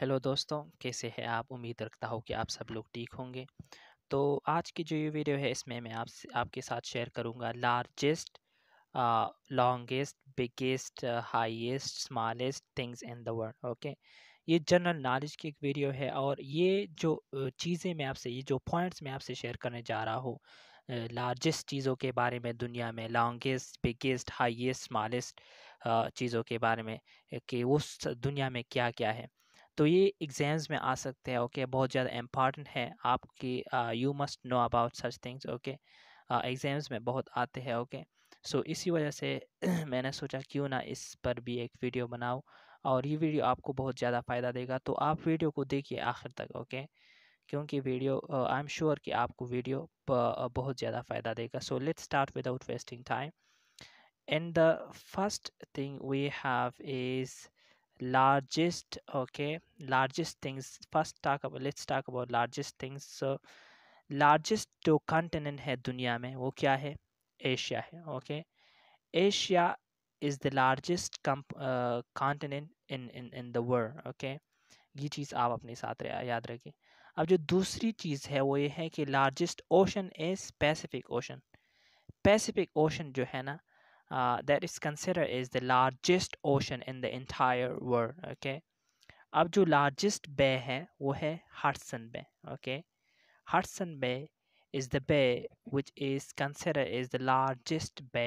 Hello दोस्तों कैसे हैं आप उम्मीद रखता हूँ कि आप सब लोग ठीक होंगे तो आज की जो ये वीडियो है इसमें मैं आप आपके साथ शेयर करूँगा largest longest biggest highest smallest things in the world okay ये जनरल नॉलेज की एक वीडियो है और ये जो चीज़ें मैं आपसे ये जो पॉइंट्स मैं आपसे शेयर करने जा रहा हूँ लार्जेस्ट चीज़ों के बारे में दुनिया में लॉन्गेस्ट बिगेस्ट हाइस्ट स्मॉलेस्ट चीज़ों के बारे में कि उस दुनिया में क्या क्या है तो ये एग्ज़ाम्स में आ सकते हैं ओके बहुत ज़्यादा इम्पॉर्टेंट है आपकी you must know about such things okay exams में बहुत आते हैं ओके सो इसी वजह से मैंने सोचा क्यों ना इस पर भी एक वीडियो बनाऊँ और ये वीडियो आपको बहुत ज़्यादा फ़ायदा देगा तो आप वीडियो को देखिए आखिर तक ओके क्योंकि वीडियो आई एम श्योर कि आपको वीडियो बहुत ज़्यादा फ़ायदा देगा so let's start without wasting time and the first thing we have is largest okay largest things first talk about let's talk about largest things so largest two continent hai duniya mein wo kya hai asia hai okay Asia is the largest uh, continent in in in the world okay ये चीज़ आप अपने साथ yaad rakhi अब जो दूसरी चीज़ है वो ये है कि largest ocean is Pacific ocean Pacific ocean जो है ना that uh, that is is the largest ocean in the the world okay अब जो लार्जेस्ट बे है वो है Hudson Bay okay Hudson Bay is the bay which is consider is the largest bay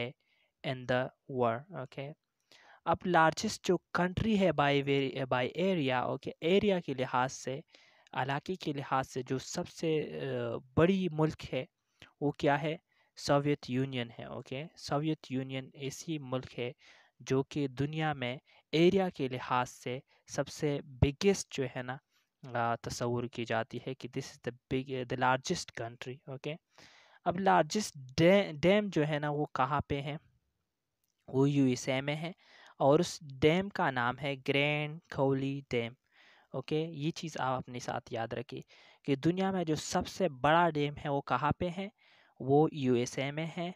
in the world okay अब largest जो country है by by area okay area के लिहाज से इलाके के लिहाज से जो सबसे बड़ी मुल्क है वो क्या है सोवियत यूनियन है ओके सोवियत यूनियन ऐसी मुल्क है जो कि दुनिया में एरिया के लिहाज से सबसे बिगेस्ट जो है ना तस्वूर की जाती है कि this is the big the largest country okay अब लार्जेस्ट डैम जो है ना वो कहाँ पे है वो यूएसए में है और उस डैम का नाम है ग्रैंड खोली डैम ओके ये चीज़ आप अपने साथ याद रखिए कि दुनिया में जो सबसे बड़ा डैम है वो कहाँ पे है वो यूएसए में है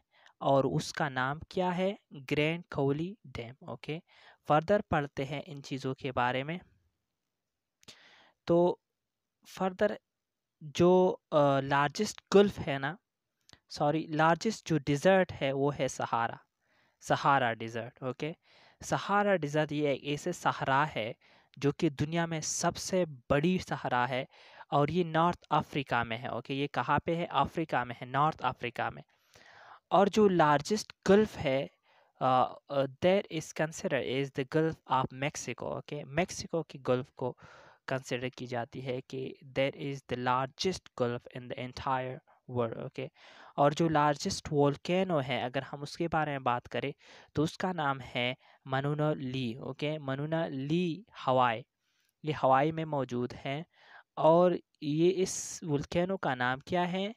और उसका नाम क्या है ग्रैंड खोली डैम ओके फर्दर पढ़ते हैं इन चीज़ों के बारे में तो फर्दर जो लार्जेस्ट गल्फ है ना सॉरी लार्जेस्ट जो डिज़र्ट है वो है Sahara Sahara desert okay Sahara desert ये एक ऐसे सहारा है जो कि दुनिया में सबसे बड़ी सहारा है और ये नॉर्थ अफ्रीका में है ओके ये कहाँ पे है अफ्रीका में है नॉर्थ अफ्रीका में और जो लार्जेस्ट गल्फ है there is consider is the gulf of Mexico okay Mexico की गल्फ को कंसिडर की जाती है कि there is the largest gulf in the entire world okay और जो लार्जेस्ट वोल्केनो है अगर हम उसके बारे में बात करें तो उसका नाम है मनुना ली ओके मनुना ली हवाई ये हवाई में मौजूद हैं और ये इस वल्केनो का नाम क्या है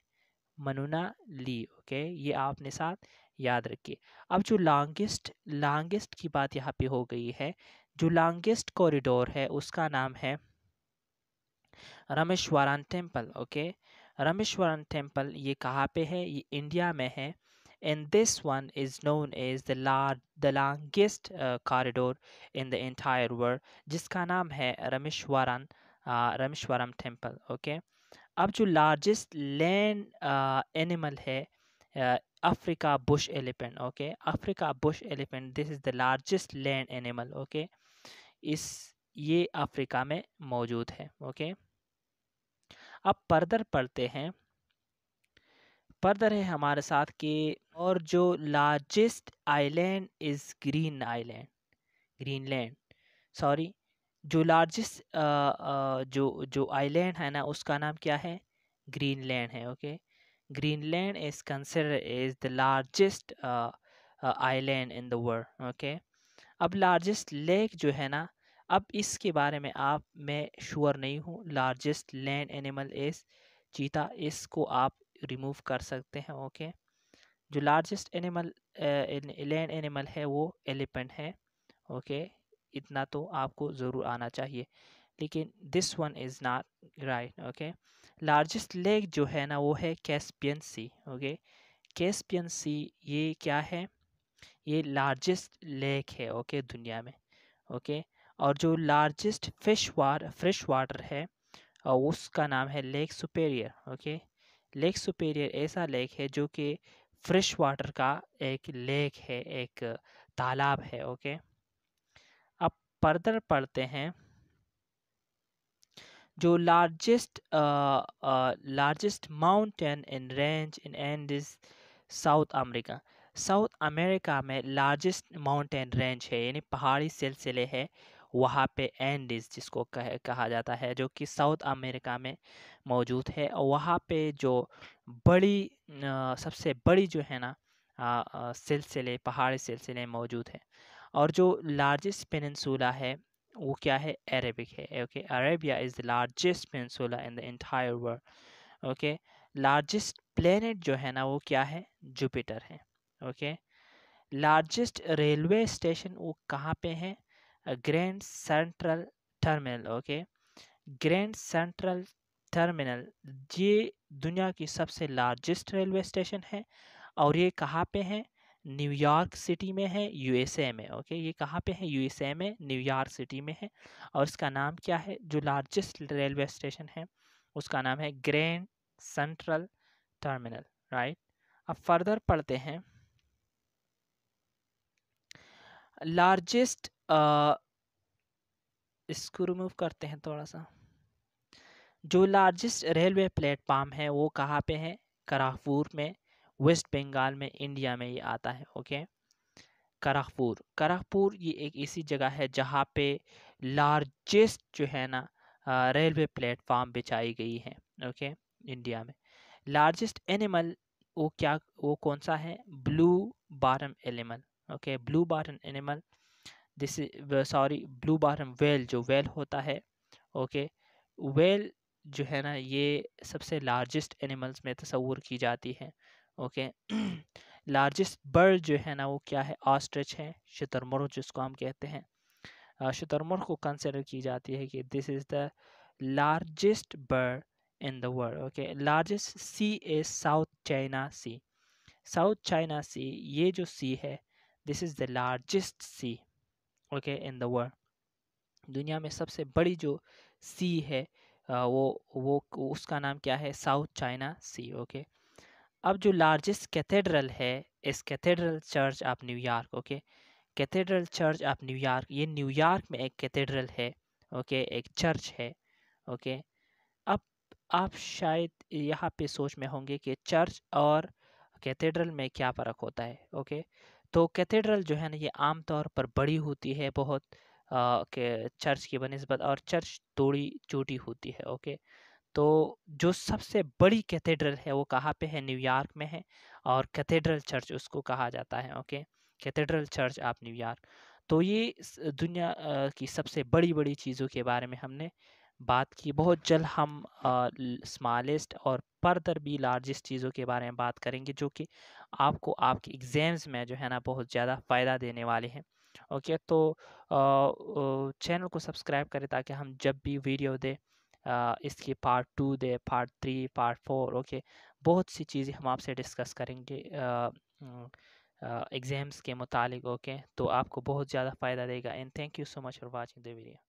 मनुना ली ओके ये आपने साथ याद रखिए अब जो लॉन्गेस्ट लॉन्गेस्ट की बात यहाँ पे हो गई है जो लॉन्गेस्ट कॉरिडोर है उसका नाम है Rameshwaram temple okay Rameshwaram temple ये कहाँ पे है ये इंडिया में है and this one is known as the large the longest corridor in the entire world जिसका नाम है रमेश्वरान रामेश्वरम टेम्पल ओके अब जो लार्जेस्ट लैंड एनिमल है Africa bush elephant okay Africa bush elephant this is the largest land animal okay इस ये Africa में मौजूद है ओके अब पर्दर पढ़ते हैं पर्दर है हमारे साथ के और जो largest island is green island Greenland sorry जो लार्जेस्ट जो जो आइलैंड है ना उसका नाम क्या है ग्रीनलैंड है okay Greenland is consider is the largest island in the world okay अब लार्जेस्ट लेक जो है ना अब इसके बारे में आप मैं श्योर नहीं हूँ लार्जेस्ट लैंड एनिमल इज चीता इसको आप रिमूव कर सकते हैं ओके जो लार्जेस्ट एनिमल लैंड एनिमल है वो एलिफेंट है ओके इतना तो आपको ज़रूर आना चाहिए लेकिन this one is not right okay largest lake जो है ना वो है कैसपियन सी ओके कैसपियन सी ये क्या है ये लार्जेस्ट लेक है ओके okay, दुनिया में ओके okay? और जो largest fish water fresh water है उसका नाम है Lake Superior okay Lake Superior ऐसा लेक है जो कि फ्रेश वाटर का एक लेक है एक तालाब है ओके फर्दर पढ़ते हैं जो largest largest mountain in range in and South America South America में लार्जेस्ट माउंटेन रेंज है यानी पहाड़ी सिलसिले है वहाँ पे एंडिस जिसको कह कहा जाता है जो कि साउथ अमेरिका में मौजूद है और वहाँ पे जो बड़ी आ, सबसे बड़ी जो है ना सिलसिले पहाड़ी सिलसिले मौजूद है और जो लार्जेस्ट पेनसूला है वो क्या है अरेबिक है okay Arabia is the largest peninsula in the entire world okay largest planet जो है ना वो क्या है जुपिटर है ओके लार्जेस्ट रेलवे स्टेशन वो कहाँ पे है Grand Central Terminal okay Grand Central Terminal ये दुनिया की सबसे लार्जेस्ट रेलवे स्टेशन है और ये कहाँ पे है न्यूयॉर्क सिटी में है यूएसए में ओके ये कहाँ पे है यूएसए में न्यूयॉर्क सिटी में है और इसका नाम क्या है जो लार्जेस्ट रेलवे स्टेशन है उसका नाम है ग्रैंड सेंट्रल टर्मिनल राइट अब फर्दर पढ़ते हैं लार्जेस्ट इसको रिमूव करते हैं थोड़ा सा जो लार्जेस्ट रेलवे प्लेटफार्म है वो कहाँ पे है कराहपुर में वेस्ट बंगाल में इंडिया में ये आता है ओके कराखपुर करहपुर ये एक ऐसी जगह है जहाँ पे लार्जेस्ट जो है ना रेलवे प्लेटफार्म बिछाई गई है ओके इंडिया में लार्जेस्ट एनिमल वो क्या वो कौन सा है ब्लू बारम एनिमल ओके ब्लू बारम एनिमल दिस सॉरी ब्लू बारम वेल जो वेल होता है ओके वेल जो है ना ये सबसे लार्जेस्ट एनिमल्स में तस्वूर की जाती है ओके लार्जेस्ट बर्ड जो है ना वो क्या है ऑस्ट्रिच है शतरमुर्ग जिसको हम कहते हैं शतरमुर्ग को कंसिडर की जाती है कि this is the largest bird in the world okay largest sea is South China Sea South China Sea ये जो सी है this is the largest sea okay in the world दुनिया में सबसे बड़ी जो सी है वो वो उसका नाम क्या है साउथ चाइना सी ओके अब जो लार्जेस्ट कैथेड्रल है इस cathedral church of New York okay cathedral church of New York ये न्यूयॉर्क में एक कैथेड्रल है ओके एक चर्च है ओके अब आप शायद यहाँ पे सोच में होंगे कि चर्च और कैथेड्रल में क्या फ़र्क होता है ओके तो कैथेड्रल जो है ना ये आम तौर पर बड़ी होती है बहुत आ, के चर्च की बनस्बत और चर्च थोड़ी छोटी होती है ओके तो जो सबसे बड़ी कैथेड्रल है वो कहाँ पे है न्यूयॉर्क में है और कैथेड्रल चर्च उसको कहा जाता है ओके कैथेड्रल चर्च आप न्यूयॉर्क तो ये दुनिया की सबसे बड़ी बड़ी चीज़ों के बारे में हमने बात की बहुत जल्द हम स्मॉलेस्ट और फर्दर भी लार्जेस्ट चीज़ों के बारे में बात करेंगे जो कि आपको आपके एग्ज़ाम्स में जो है ना बहुत ज़्यादा फ़ायदा देने वाले हैं ओके तो आ, चैनल को सब्सक्राइब करें ताकि हम जब भी वीडियो दें इसकी पार्ट टू दे part three part four okay बहुत सी चीज़ें हम आपसे डिस्कस करेंगे एग्ज़ाम्स के मुतालिक ओके तो आपको बहुत ज़्यादा फ़ायदा देगा and thank you so much for watching the video